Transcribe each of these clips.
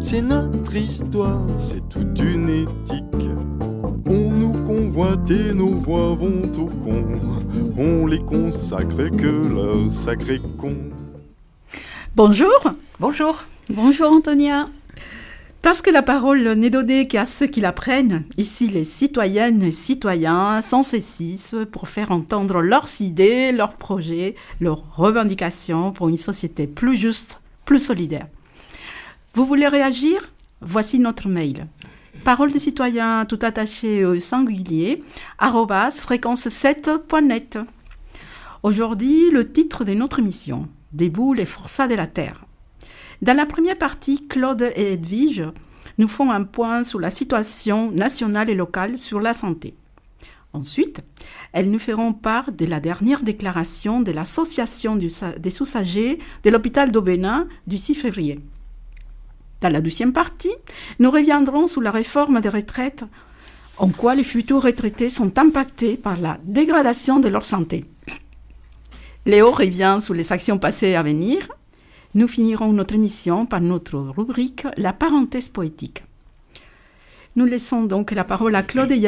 C'est notre histoire, c'est toute une éthique. On nous convoite et nos voix vont au con. On les consacre que le sacré con. Bonjour. Bonjour. Bonjour Antonia. Parce que la parole n'est donnée qu'à ceux qui la prennent, ici les citoyennes et citoyens sans saisissent pour faire entendre leurs idées, leurs projets, leurs revendications pour une société plus juste, plus solidaire. Vous voulez réagir Voici notre mail. Parole des citoyens tout attachés au singulier, fréquence7.net. Aujourd'hui, le titre de notre émission, Debout les forçats de la terre. Dans la première partie, Claude et Edwige nous font un point sur la situation nationale et locale sur la santé. Ensuite, elles nous feront part de la dernière déclaration de l'Association des sous-sagers de l'hôpital d'Aubénin du 6 février. Dans la deuxième partie, nous reviendrons sur la réforme des retraites, en quoi les futurs retraités sont impactés par la dégradation de leur santé. Léo revient sur les actions passées et à venir. Nous finirons notre émission par notre rubrique La parenthèse poétique. Nous laissons donc la parole à Claude et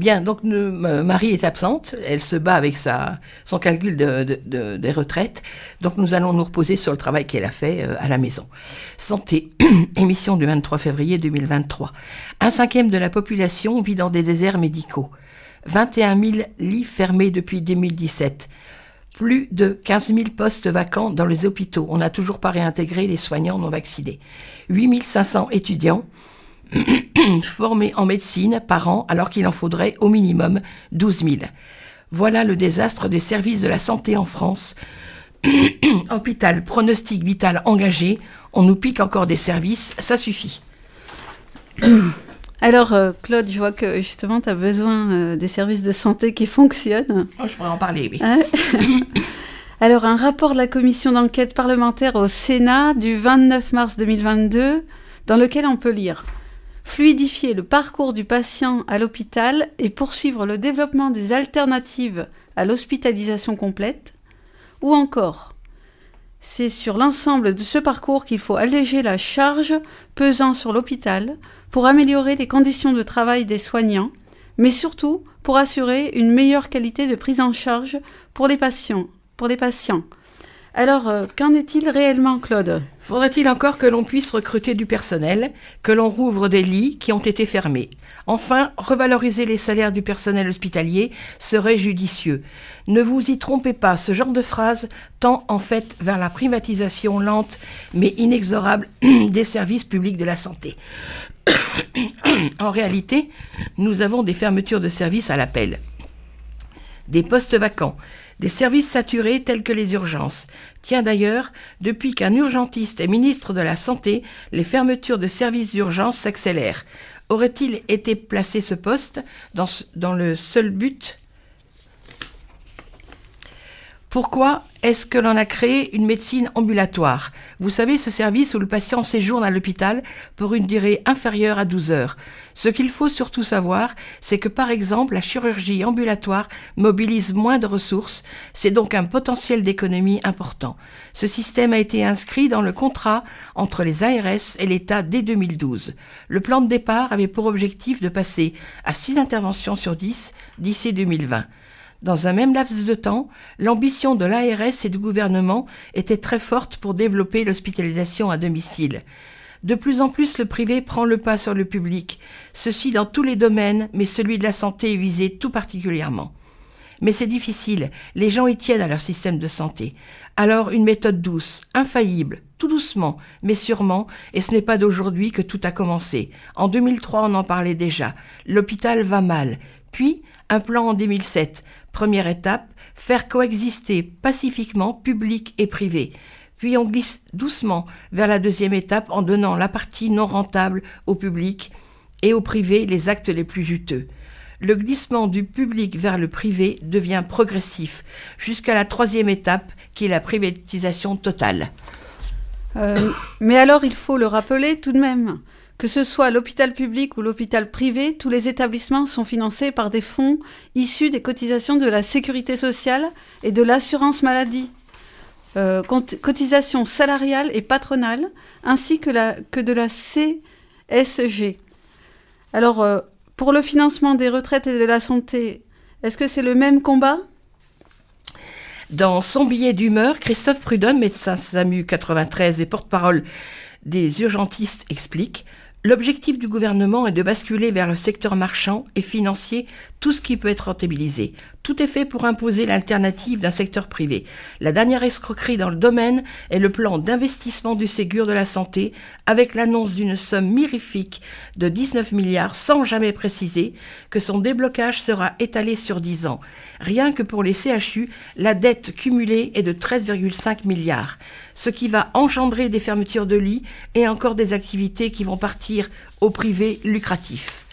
Bien, donc Marie est absente, elle se bat avec son calcul des retraites, donc nous allons nous reposer sur le travail qu'elle a fait euh, à la maison. Santé, émission du 23 février 2023. Un cinquième de la population vit dans des déserts médicaux. 21 000 lits fermés depuis 2017 plus de 15 000 postes vacants dans les hôpitaux. On n'a toujours pas réintégré les soignants non vaccinés. 8 500 étudiants formés en médecine par an alors qu'il en faudrait au minimum 12 000. Voilà le désastre des services de la santé en France. Hôpital, pronostic vital engagé, on nous pique encore des services, ça suffit. Alors, euh, Claude, je vois que justement, tu as besoin euh, des services de santé qui fonctionnent. Oh, je pourrais en parler, oui. Hein alors, un rapport de la commission d'enquête parlementaire au Sénat du 29 mars 2022, dans lequel on peut lire fluidifier le parcours du patient à l'hôpital et poursuivre le développement des alternatives à l'hospitalisation complète, ou encore c'est sur l'ensemble de ce parcours qu'il faut alléger la charge pesant sur l'hôpital pour améliorer les conditions de travail des soignants, mais surtout pour assurer une meilleure qualité de prise en charge pour les patients. Pour les patients. Alors, euh, qu'en est-il réellement, Claude Faudrait-il encore que l'on puisse recruter du personnel, que l'on rouvre des lits qui ont été fermés. Enfin, revaloriser les salaires du personnel hospitalier serait judicieux. Ne vous y trompez pas, ce genre de phrase tend en fait vers la privatisation lente mais inexorable des services publics de la santé. en réalité, nous avons des fermetures de services à l'appel des postes vacants, des services saturés tels que les urgences. Tiens d'ailleurs, depuis qu'un urgentiste est ministre de la Santé, les fermetures de services d'urgence s'accélèrent. Aurait-il été placé ce poste dans, dans le seul but pourquoi est-ce que l'on a créé une médecine ambulatoire Vous savez, ce service où le patient séjourne à l'hôpital pour une durée inférieure à 12 heures. Ce qu'il faut surtout savoir, c'est que par exemple, la chirurgie ambulatoire mobilise moins de ressources, c'est donc un potentiel d'économie important. Ce système a été inscrit dans le contrat entre les ARS et l'État dès 2012. Le plan de départ avait pour objectif de passer à 6 interventions sur 10 d'ici 2020. Dans un même laps de temps, l'ambition de l'ARS et du gouvernement était très forte pour développer l'hospitalisation à domicile. De plus en plus, le privé prend le pas sur le public, ceci dans tous les domaines, mais celui de la santé est visé tout particulièrement. Mais c'est difficile, les gens y tiennent à leur système de santé. Alors une méthode douce, infaillible, tout doucement, mais sûrement, et ce n'est pas d'aujourd'hui que tout a commencé. En 2003, on en parlait déjà. L'hôpital va mal. Puis, un plan en 2007, Première étape, faire coexister pacifiquement public et privé. Puis on glisse doucement vers la deuxième étape en donnant la partie non rentable au public et au privé les actes les plus juteux. Le glissement du public vers le privé devient progressif jusqu'à la troisième étape qui est la privatisation totale. Euh, mais alors il faut le rappeler tout de même, que ce soit l'hôpital public ou l'hôpital privé, tous les établissements sont financés par des fonds issus des cotisations de la sécurité sociale et de l'assurance maladie. Euh, cotisations salariales et patronales, ainsi que, de la CSG. Alors, euh, pour le financement des retraites et de la santé, est-ce que c'est le même combat Dans son billet d'humeur, Christophe Prudhomme, médecin SAMU 93 et porte-parole des urgentistes, explique L'objectif du gouvernement est de basculer vers le secteur marchand et financier tout ce qui peut être rentabilisé. Tout est fait pour imposer l'alternative d'un secteur privé. La dernière escroquerie dans le domaine est le plan d'investissement du Ségur de la Santé avec l'annonce d'une somme mirifique de 19 milliards sans jamais préciser que son déblocage sera étalé sur 10 ans. Rien que pour les CHU, la dette cumulée est de 13,5 milliards, ce qui va engendrer des fermetures de lits et encore des activités qui vont partir au privé lucratif.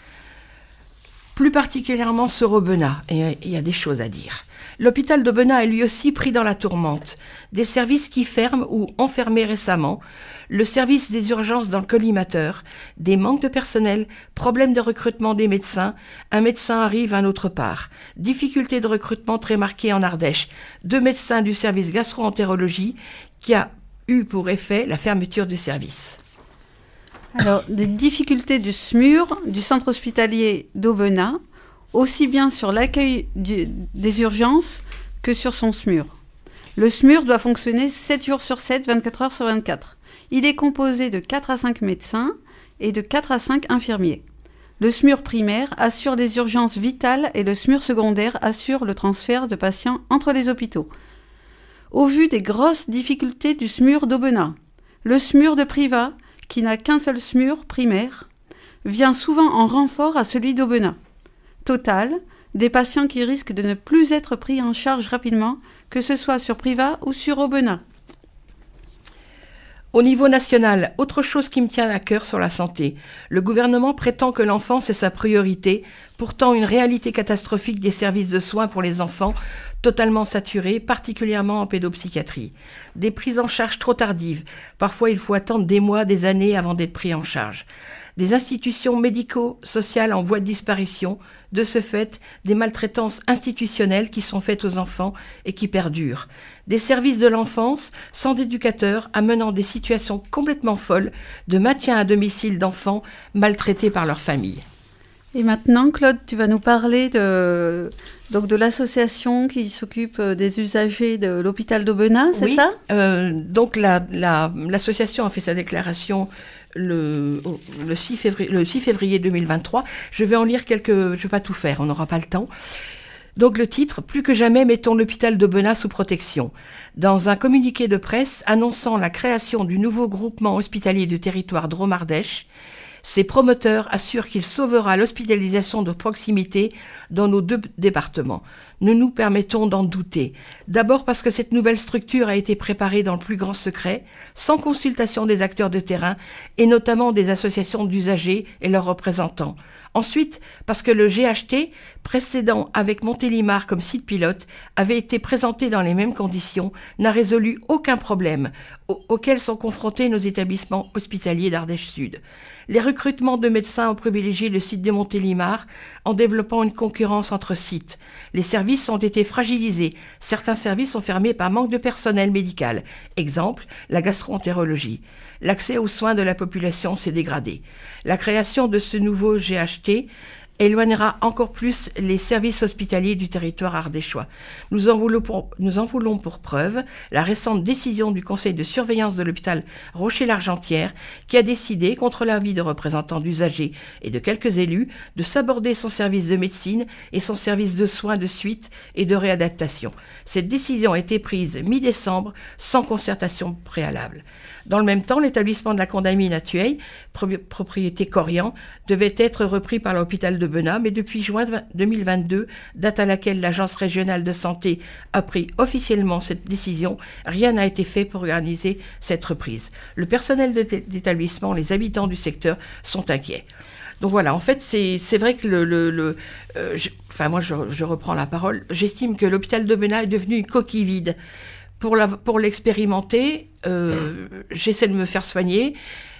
Plus particulièrement sur Aubenas, euh, il y a des choses à dire. L'hôpital d'Aubenas est lui aussi pris dans la tourmente. Des services qui ferment ou ont fermé récemment, le service des urgences dans le collimateur, des manques de personnel, problèmes de recrutement des médecins, un médecin arrive un autre part, difficulté de recrutement très marquée en Ardèche, deux médecins du service gastro-entérologie qui a eu pour effet la fermeture du service. Alors, des difficultés du SMUR, du centre hospitalier d'Aubenas, aussi bien sur l'accueil des urgences que sur son SMUR. Le SMUR doit fonctionner 7 jours sur 7, 24 heures sur 24. Il est composé de 4 à 5 médecins et de 4 à 5 infirmiers. Le SMUR primaire assure des urgences vitales et le SMUR secondaire assure le transfert de patients entre les hôpitaux. Au vu des grosses difficultés du SMUR d'Aubenas, le SMUR de Privas qui n'a qu'un seul SMUR primaire, vient souvent en renfort à celui d'Aubenas. Total, des patients qui risquent de ne plus être pris en charge rapidement, que ce soit sur Priva ou sur Aubenas. Au niveau national, autre chose qui me tient à cœur sur la santé. Le gouvernement prétend que l'enfance est sa priorité, pourtant une réalité catastrophique des services de soins pour les enfants totalement saturés, particulièrement en pédopsychiatrie. Des prises en charge trop tardives, parfois il faut attendre des mois, des années avant d'être pris en charge. Des institutions médico-sociales en voie de disparition, de ce fait des maltraitances institutionnelles qui sont faites aux enfants et qui perdurent. Des services de l'enfance sans éducateurs amenant des situations complètement folles de maintien à domicile d'enfants maltraités par leur famille. Et maintenant, Claude, tu vas nous parler de, l'association qui s'occupe des usagers de l'hôpital d'Aubenas, c'est ça euh, Donc l'association a fait sa déclaration le, 6 février, le 6 février 2023. Je vais en lire quelques... Je ne vais pas tout faire, on n'aura pas le temps. Donc le titre, plus que jamais, mettons l'hôpital de Benin sous protection. Dans un communiqué de presse annonçant la création du nouveau groupement hospitalier du territoire Dromardèche, ces promoteurs assurent qu'il sauvera l'hospitalisation de proximité dans nos deux départements. nous, nous permettons d'en douter. D'abord parce que cette nouvelle structure a été préparée dans le plus grand secret, sans consultation des acteurs de terrain et notamment des associations d'usagers et leurs représentants. Ensuite, parce que le GHT précédent avec Montélimar comme site pilote avait été présenté dans les mêmes conditions, n'a résolu aucun problème auquel sont confrontés nos établissements hospitaliers d'Ardèche Sud. Les recrutements de médecins ont privilégié le site de Montélimar en développant une concurrence entre sites. Les services ont été fragilisés. Certains services sont fermés par manque de personnel médical. Exemple, la gastroentérologie l'accès aux soins de la population s'est dégradé. La création de ce nouveau GHT éloignera encore plus les services hospitaliers du territoire ardéchois. Nous en voulons pour, preuve la récente décision du Conseil de surveillance de l'hôpital Rocher-l'Argentière qui a décidé, contre l'avis de représentants d'usagers et de quelques élus, de s'aborder son service de médecine et son service de soins de suite et de réadaptation. Cette décision a été prise mi-décembre sans concertation préalable. Dans le même temps, l'établissement de la Condamine à propriété Corian, devait être repris par l'hôpital de Benin, mais depuis juin 2022, date à laquelle l'Agence régionale de santé a pris officiellement cette décision, rien n'a été fait pour organiser cette reprise. Le personnel d'établissement, les habitants du secteur sont inquiets. Donc voilà, en fait, c'est vrai que le. Euh, enfin, moi, je, reprends la parole. J'estime que l'hôpital de Bena est devenu une coquille vide. Pour l'expérimenter, pour l'expérimenter. Euh, j'essaie de me faire soigner.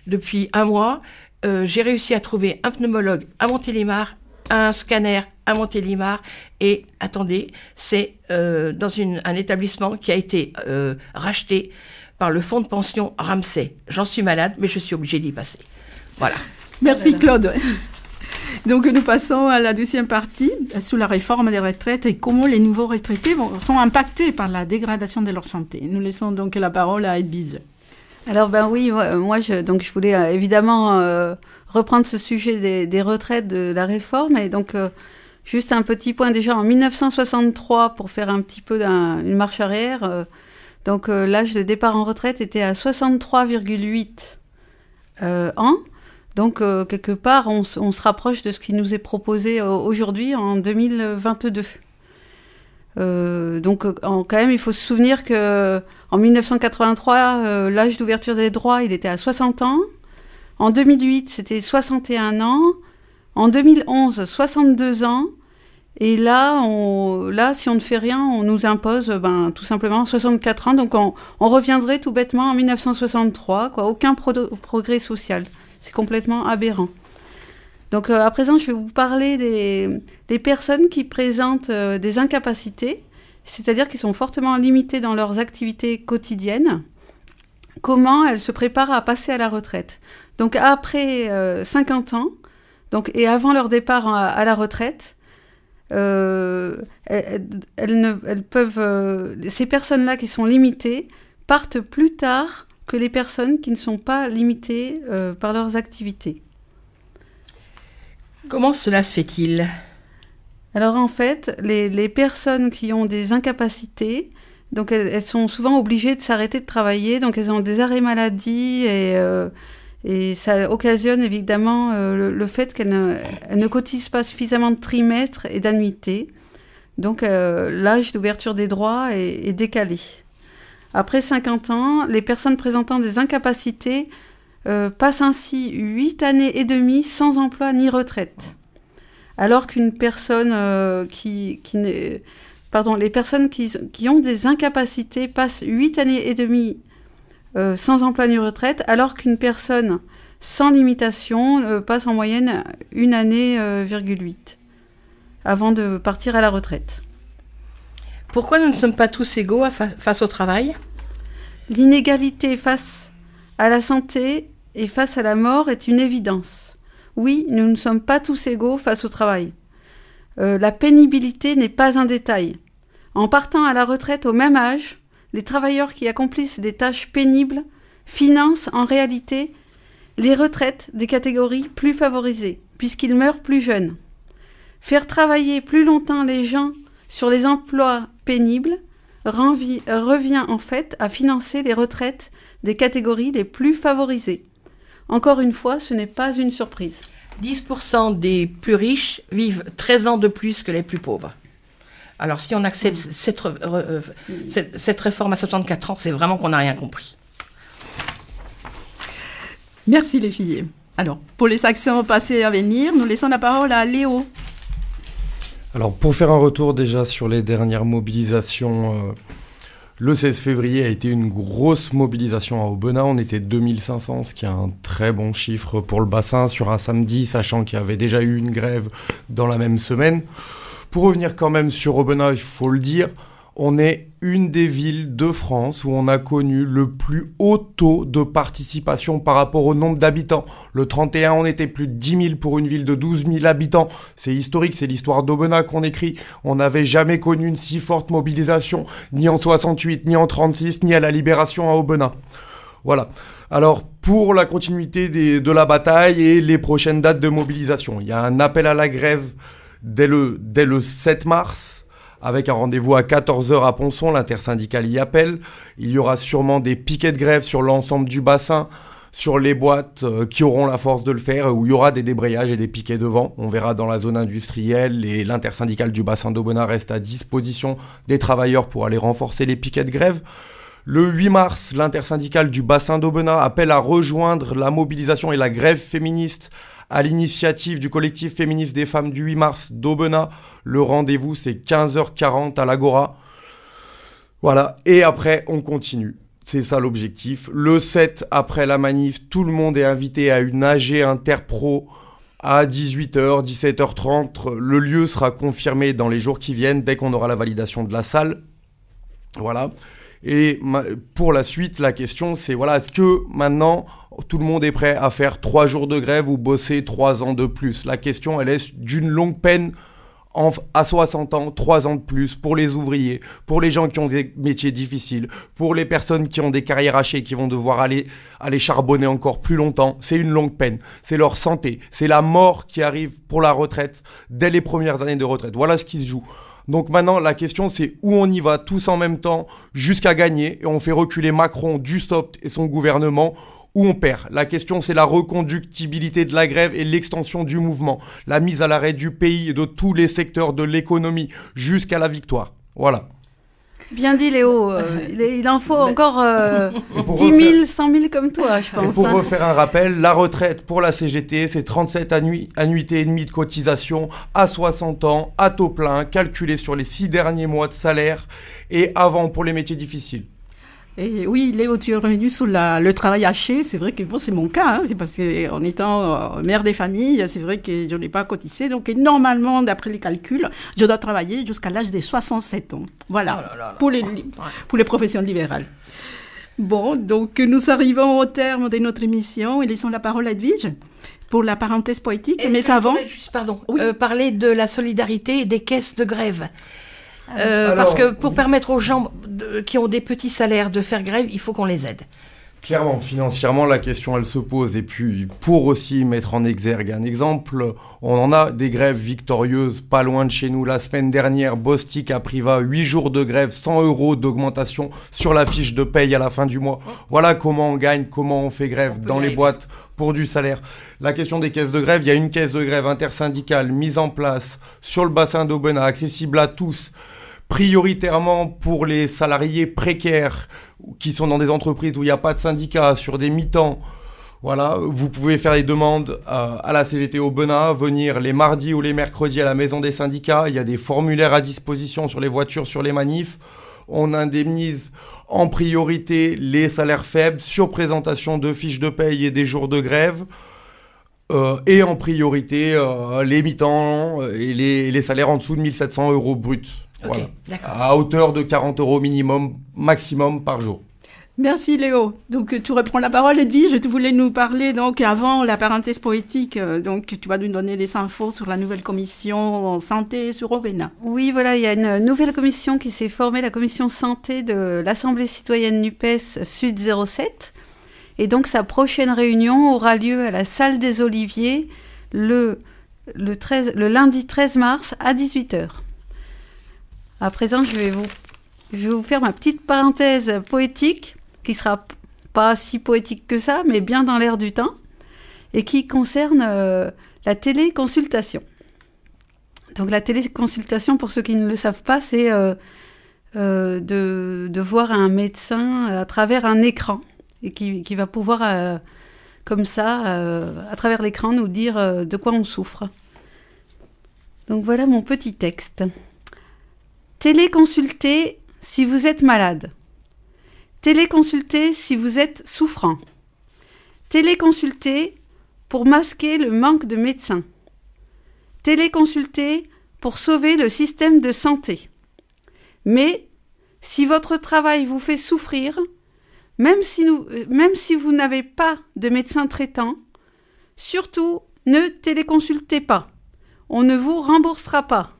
Depuis un mois, euh, j'ai réussi à trouver un pneumologue à Montélimar un scanner à Montélimar et attendez, c'est euh, dans un établissement qui a été euh, racheté par le fonds de pension Ramsey. J'en suis malade, mais je suis obligée d'y passer. Voilà. Merci Claude. Donc nous passons à la deuxième partie sous la réforme des retraites et comment les nouveaux retraités sont impactés par la dégradation de leur santé. Nous laissons donc la parole à Edbiz. Alors ben oui, euh, moi je, donc je voulais euh, évidemment euh, reprendre ce sujet des, retraites de la réforme et donc juste un petit point déjà en 1963 pour faire un petit peu une marche arrière. donc l'âge de départ en retraite était à 63,8 ans. Donc quelque part on, on, se rapproche de ce qui nous est proposé aujourd'hui en 2022. donc quand même il faut se souvenir que en 1983, euh, l'âge d'ouverture des droits, il était à 60 ans. En 2008, c'était 61 ans. En 2011, 62 ans. Et là, on, là, si on ne fait rien, on nous impose ben, tout simplement 64 ans. Donc on, reviendrait tout bêtement en 1963, quoi. aucun progrès social. C'est complètement aberrant. Donc euh, à présent, je vais vous parler des, personnes qui présentent euh, des incapacités c'est-à-dire qu'ils sont fortement limités dans leurs activités quotidiennes, comment elles se préparent à passer à la retraite. Donc après 50 euh, ans, donc, et avant leur départ à la retraite, euh, peuvent, euh, ces personnes-là qui sont limitées partent plus tard que les personnes qui ne sont pas limitées par leurs activités. Comment cela se fait-il alors en fait, les, personnes qui ont des incapacités, donc elles, sont souvent obligées de s'arrêter de travailler, donc elles ont des arrêts maladie et, euh, ça occasionne évidemment euh, le, fait qu'elles ne, cotisent pas suffisamment de trimestres et d'annuités. Donc euh, l'âge d'ouverture des droits est, est, décalé. Après 50 ans, les personnes présentant des incapacités passent ainsi 8 années et demie sans emploi ni retraite alors qu'une personne euh, qui, n'est... Pardon, les personnes qui, ont des incapacités passent 8 années et demie euh, sans emploi ni retraite, alors qu'une personne sans limitation euh, passe en moyenne une année, 8, avant de partir à la retraite. Pourquoi nous ne sommes pas tous égaux face au travail L'inégalité face à la santé et face à la mort est une évidence. Oui, nous ne sommes pas tous égaux face au travail. Euh, la pénibilité n'est pas un détail. En partant à la retraite au même âge, les travailleurs qui accomplissent des tâches pénibles financent en réalité les retraites des catégories plus favorisées, puisqu'ils meurent plus jeunes. Faire travailler plus longtemps les gens sur les emplois pénibles revient en fait à financer les retraites des catégories les plus favorisées. Encore une fois, ce n'est pas une surprise. 10% des plus riches vivent 13 ans de plus que les plus pauvres. Alors si on accepte hmm. euh, cette, cette, réforme à 74 ans, c'est vraiment qu'on n'a rien compris. Merci les filles. Alors, pour les actions passées à venir, nous laissons la parole à Léo. Alors, pour faire un retour déjà sur les dernières mobilisations euh, le 16 février a été une grosse mobilisation à Aubenas. On était 2500, ce qui est un très bon chiffre pour le bassin sur un samedi, sachant qu'il y avait déjà eu une grève dans la même semaine. Pour revenir quand même sur Aubenas, il faut le dire, on est une des villes de France où on a connu le plus haut taux de participation par rapport au nombre d'habitants. Le 31, on était plus de 10 000 pour une ville de 12 000 habitants. C'est historique, c'est l'histoire d'Aubenas qu'on écrit. On n'avait jamais connu une si forte mobilisation, ni en 68, ni en 36, ni à la libération à Aubenas. Voilà. Alors, pour la continuité de la bataille et les prochaines dates de mobilisation, il y a un appel à la grève dès le, dès le 7 mars avec un rendez-vous à 14h à Ponson, l'intersyndicale y appelle. Il y aura sûrement des piquets de grève sur l'ensemble du bassin, sur les boîtes euh, qui auront la force de le faire, où il y aura des débrayages et des piquets devant. On verra dans la zone industrielle et l'intersyndicale du bassin d'Aubenas reste à disposition des travailleurs pour aller renforcer les piquets de grève. Le 8 mars, l'intersyndicale du bassin d'Aubenas appelle à rejoindre la mobilisation et la grève féministe à l'initiative du collectif féministe des femmes du 8 mars d'Aubenas. Le rendez-vous, c'est 15h40 à l'Agora. Voilà, et après, on continue. C'est ça l'objectif. Le 7, après la manif, tout le monde est invité à une AG interpro à 18h, 17h30. Le lieu sera confirmé dans les jours qui viennent, dès qu'on aura la validation de la salle. Voilà. Et pour la suite, la question, c'est voilà, est-ce que maintenant tout le monde est prêt à faire trois jours de grève ou bosser trois ans de plus La question, elle est d'une longue peine à 60 ans, trois ans de plus pour les ouvriers, pour les gens qui ont des métiers difficiles, pour les personnes qui ont des carrières hachées, qui vont devoir aller, aller charbonner encore plus longtemps. C'est une longue peine. C'est leur santé. C'est la mort qui arrive pour la retraite dès les premières années de retraite. Voilà ce qui se joue. Donc maintenant, la question, c'est où on y va tous en même temps jusqu'à gagner et on fait reculer Macron, du stop et son gouvernement où on perd. La question, c'est la reconductibilité de la grève et l'extension du mouvement, la mise à l'arrêt du pays et de tous les secteurs de l'économie jusqu'à la victoire. Voilà. Bien dit, Léo. Euh, il en faut encore euh, dix 10 000, 100 000 comme toi, je pense. Et pour vous hein. refaire un rappel, la retraite pour la CGT, c'est 37 à annuités et demie de cotisation à 60 ans, à taux plein, calculé sur les 6 derniers mois de salaire et avant pour les métiers difficiles. Et oui, Léo, tu es revenu sur le travail haché. C'est vrai que bon, c'est mon cas. Hein, c'est parce qu'en étant euh, mère des familles, c'est vrai que je n'ai pas cotisé. Donc, normalement, d'après les calculs, je dois travailler jusqu'à l'âge des 67 ans. Voilà, oh pour, les, pour les professions libérales. Bon, donc nous arrivons au terme de notre émission et laissons la parole à Edwige pour la parenthèse poétique. Mais avant. pardon, euh, parler de la solidarité et des caisses de grève. Ah euh, parce que pour permettre aux gens qui ont des petits salaires de faire grève, il faut qu'on les aide. Clairement, financièrement, la question, elle se pose. Et puis, pour aussi mettre en exergue un exemple, on en a des grèves victorieuses pas loin de chez nous. La semaine dernière, Bostik a Priva, 8 jours de grève, 100 euros d'augmentation sur la fiche de paye à la fin du mois. Oh. Voilà comment on gagne, comment on fait grève dans les boîtes pour du salaire. La question des caisses de grève, il y a une caisse de grève intersyndicale mise en place sur le bassin d'Aubenas, accessible à tous, prioritairement pour les salariés précaires qui sont dans des entreprises où il n'y a pas de syndicats, sur des mi-temps. Voilà, vous pouvez faire des demandes à la CGT Aubenas, venir les mardis ou les mercredis à la maison des syndicats. Il y a des formulaires à disposition sur les voitures, sur les manifs on indemnise en priorité les salaires faibles sur présentation de fiches de paye et des jours de grève. Euh, et en priorité euh, les mi-temps et les, salaires en dessous de 1700 euros bruts. À hauteur de 40 euros minimum, maximum par jour. Merci Léo. Donc tu reprends la parole Edwige, je voulais nous parler donc avant la parenthèse poétique, euh, donc tu vas nous donner des infos sur la nouvelle commission santé sur Ovena. Oui voilà, il y a une nouvelle commission qui s'est formée, la commission santé de l'Assemblée citoyenne NUPES Sud 07. Et donc sa prochaine réunion aura lieu à la salle des Oliviers le, le, lundi 13 mars à 18h. À présent je vais vous faire ma petite parenthèse poétique qui sera pas si poétique que ça, mais bien dans l'air du temps, et qui concerne euh, la téléconsultation. Donc la téléconsultation, pour ceux qui ne le savent pas, c'est euh, euh, de, voir un médecin à travers un écran, et qui, qui va pouvoir, comme ça, à travers l'écran, nous dire de quoi on souffre. Donc voilà mon petit texte. Téléconsultez si vous êtes malade. Téléconsulter si vous êtes souffrant. Téléconsulter pour masquer le manque de médecins. Téléconsulter pour sauver le système de santé. Mais si votre travail vous fait souffrir, même si, euh, même si vous n'avez pas de médecin traitant, surtout ne téléconsultez pas. On ne vous remboursera pas.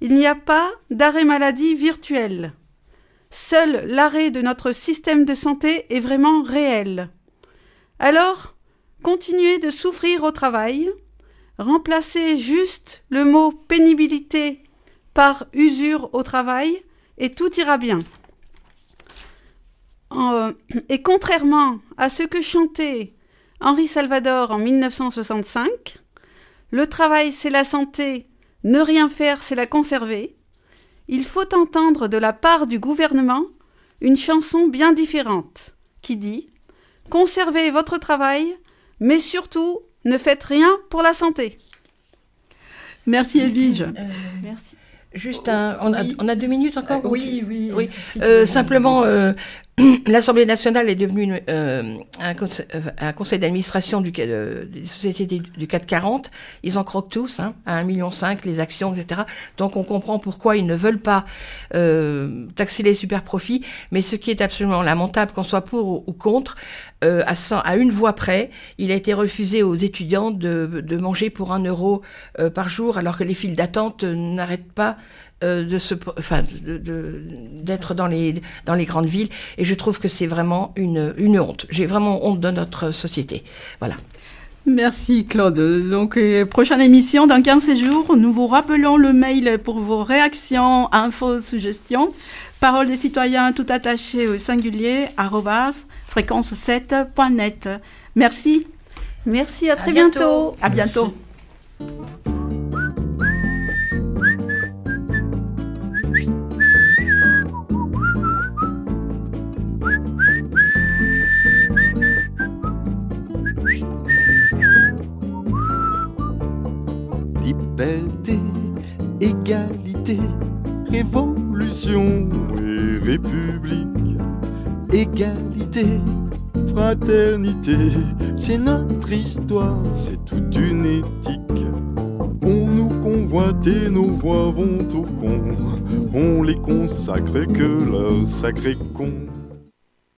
Il n'y a pas d'arrêt maladie virtuel seul l'arrêt de notre système de santé est vraiment réel. Alors, continuez de souffrir au travail, remplacez juste le mot pénibilité par usure au travail et tout ira bien. Euh, et contrairement à ce que chantait Henri Salvador en 1965, le travail c'est la santé, ne rien faire c'est la conserver il faut entendre de la part du gouvernement une chanson bien différente qui dit Conservez votre travail, mais surtout ne faites rien pour la santé. Merci euh, Edwige. Euh, merci. Juste on, a, deux minutes encore. Euh, oui, oui. oui. simplement, L'Assemblée nationale est devenue euh, euh, un, conseil, d'administration du, euh, des sociétés du, 440. Ils en croquent tous, hein, à 1,5 million, les actions, etc. Donc on comprend pourquoi ils ne veulent pas euh, taxer les super-profits. Mais ce qui est absolument lamentable, qu'on soit pour ou, contre, à, à, une voix près, il a été refusé aux étudiants de, de manger pour un euro par jour, alors que les files d'attente n'arrêtent pas euh, de enfin, d'être dans les dans les grandes villes. Et je trouve que c'est vraiment une, une honte. J'ai vraiment honte de notre société. Voilà. Merci Claude. Donc, euh, prochaine émission dans 15 jours. Nous vous rappelons le mail pour vos réactions, infos, suggestions. Parole des citoyens tout attaché au singulier, arrobas, fréquence7.net. Merci. Merci, à très bientôt. À bientôt. c'est notre histoire, c'est toute une éthique. On nous convoite et nos voix vont au con, on les consacre que le sacré con.